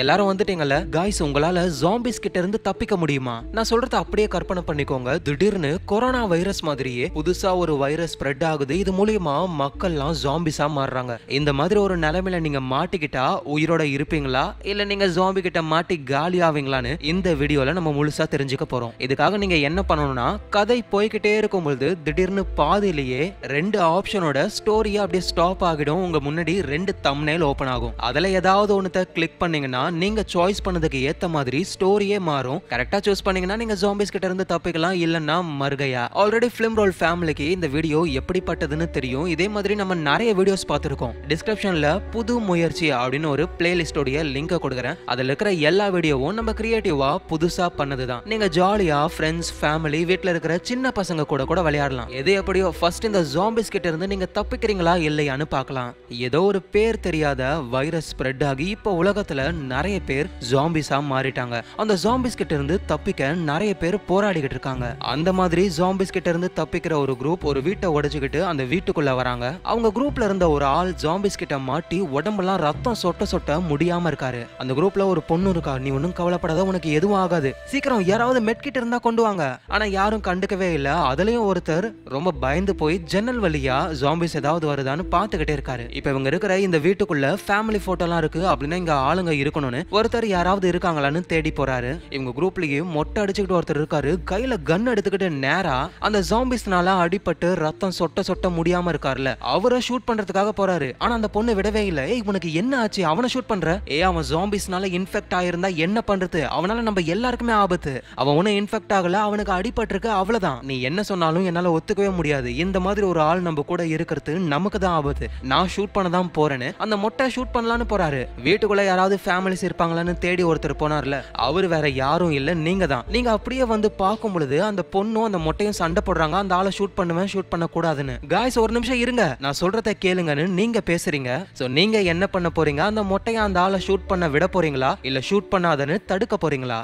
எல்லாரும் வந்துட்டீங்கல்ல காய்ஸ் உங்களால ஜாம்பிஸ் கிட்ட இருந்து தப்பிக்க முடியுமா நான் சொல்றத அப்படியே கற்பனை பண்ணிக்கோங்க திடீர்னு கொரோனா வைரஸ் மாதிரியே புதுசா ஒரு வைரஸ் ஸ்ப்ரெட் ஆகுது இது மூலியமா மக்கள்லாம் ஜாம்பிஸா மாறுறாங்க இந்த மாதிரி ஒரு நிலைமையில நீங்க மாட்டிக்கிட்டா உயிரோட இருப்பீங்களா இல்ல நீங்க ஜாம்பி கிட்ட மாட்டி காலி ஆவீங்களான்னு இந்த வீடியோல நம்ம முழுசா தெரிஞ்சுக்க போறோம் இதுக்காக நீங்க என்ன பண்ணணும்னா கதை போய்கிட்டே இருக்கும் பொழுது திடீர்னு பாதியிலேயே ரெண்டு ஆப்ஷனோட ஸ்டோரியா அப்படியே ஸ்டாப் ஆகிடும் உங்க முன்னாடி ரெண்டு தம்னைல் ஓபன் ஆகும் அதுல ஏதாவது ஒன்னுத்த கிளிக் பண்ணீங்கன்னா ஏன்னா நீங்க சாய்ஸ் பண்ணதுக்கு ஏத்த மாதிரி ஸ்டோரியே மாறும் கரெக்டா சூஸ் பண்ணீங்கன்னா நீங்க ஜாம்பிஸ் கிட்ட இருந்து தப்பிக்கலாம் இல்லைன்னா மறுகையா ஆல்ரெடி ஃபிலிம் ரோல் ஃபேமிலிக்கு இந்த வீடியோ எப்படிப்பட்டதுன்னு தெரியும் இதே மாதிரி நம்ம நிறைய வீடியோஸ் பார்த்துருக்கோம் டிஸ்கிரிப்ஷன்ல புது முயற்சி அப்படின்னு ஒரு பிளேலிஸ்டோடைய லிங்கை கொடுக்குறேன் அதில் இருக்கிற எல்லா வீடியோவும் நம்ம கிரியேட்டிவா புதுசா பண்ணதுதான் நீங்க ஜாலியா ஃப்ரெண்ட்ஸ் ஃபேமிலி வீட்டில் இருக்கிற சின்ன பசங்க கூட கூட விளையாடலாம் எது எப்படியோ ஃபர்ஸ்ட் இந்த ஜாம்பிஸ் கிட்ட இருந்து நீங்க தப்பிக்கிறீங்களா இல்லையான்னு பார்க்கலாம் ஏதோ ஒரு பேர் தெரியாத வைரஸ் ஸ்ப்ரெட் ஆகி இப்போ உலகத்துல நிறைய பேர் ஜாம்பிஸா மாறிட்டாங்க அந்த ஜாம்பிஸ் கிட்ட இருந்து தப்பிக்க நிறைய பேர் போராடிக்கிட்டு இருக்காங்க அந்த மாதிரி ஜாம்பிஸ் கிட்ட இருந்து தப்பிக்கிற ஒரு குரூப் ஒரு வீட்டை உடைச்சுக்கிட்டு அந்த வீட்டுக்குள்ள வராங்க அவங்க குரூப்ல இருந்த ஒரு ஆள் ஜாம்பிஸ் கிட்ட மாட்டி உடம்பெல்லாம் ரத்தம் சொட்ட சொட்ட முடியாம இருக்காரு அந்த குரூப்ல ஒரு பொண்ணு இருக்கா நீ ஒன்னும் கவலைப்படாத உனக்கு எதுவும் ஆகாது சீக்கிரம் யாராவது மெட்கிட்ட இருந்தா கொண்டு வாங்க ஆனா யாரும் கண்டுக்கவே இல்ல அதுலயும் ஒருத்தர் ரொம்ப பயந்து போய் ஜன்னல் வழியா ஜாம்பிஸ் ஏதாவது வருதான்னு பாத்துக்கிட்டே இருக்காரு இப்ப இவங்க இருக்கிற இந்த வீட்டுக்குள்ள ஃபேமிலி போட்டோலாம் இருக்கு அப்படின்னா இங்க ஆளுங்க இருக்கணும் பண்ணணும்னு ஒருத்தர் யாராவது இருக்காங்களான்னு தேடி போறாரு இவங்க குரூப்லயே மொட்டை அடிச்சுக்கிட்டு ஒருத்தர் இருக்காரு கையில கன் எடுத்துக்கிட்டு நேரா அந்த ஜாம்பிஸ்னால அடிபட்டு ரத்தம் சொட்ட சொட்ட முடியாம இருக்காருல அவரை ஷூட் பண்றதுக்காக போறாரு ஆனா அந்த பொண்ணு விடவே இல்ல ஏய் உனக்கு என்ன ஆச்சு அவனை ஷூட் பண்ற ஏ அவன் ஜாம்பிஸ்னால இன்ஃபெக்ட் ஆயிருந்தா என்ன பண்றது அவனால நம்ம எல்லாருக்குமே ஆபத்து அவன் உனக்கு இன்ஃபெக்ட் ஆகல அவனுக்கு அடிபட்டிருக்க அவ்வளவுதான் நீ என்ன சொன்னாலும் என்னால ஒத்துக்கவே முடியாது இந்த மாதிரி ஒரு ஆள் நம்ம கூட இருக்கிறது நமக்கு தான் ஆபத்து நான் ஷூட் பண்ண தான் போறேன்னு அந்த மொட்டை ஷூட் பண்ணலான்னு போறாரு வீட்டுக்குள்ள யாராவது ஃபேமிலி ஃபேமிலிஸ் இருப்பாங்களான்னு தேடி ஒருத்தர் போனார்ல அவர் வேற யாரும் இல்லை நீங்க தான் நீங்க அப்படியே வந்து பார்க்கும் பொழுது அந்த பொண்ணும் அந்த மொட்டையும் சண்டை போடுறாங்க அந்த ஆளை ஷூட் பண்ணுவேன் ஷூட் பண்ண கூடாதுன்னு காய்ஸ் ஒரு நிமிஷம் இருங்க நான் சொல்றத கேளுங்கன்னு நீங்க பேசுறீங்க சோ நீங்க என்ன பண்ண போறீங்க அந்த மொட்டையை அந்த ஆளை ஷூட் பண்ண விட போறீங்களா இல்ல ஷூட் பண்ணாதன்னு தடுக்க போறீங்களா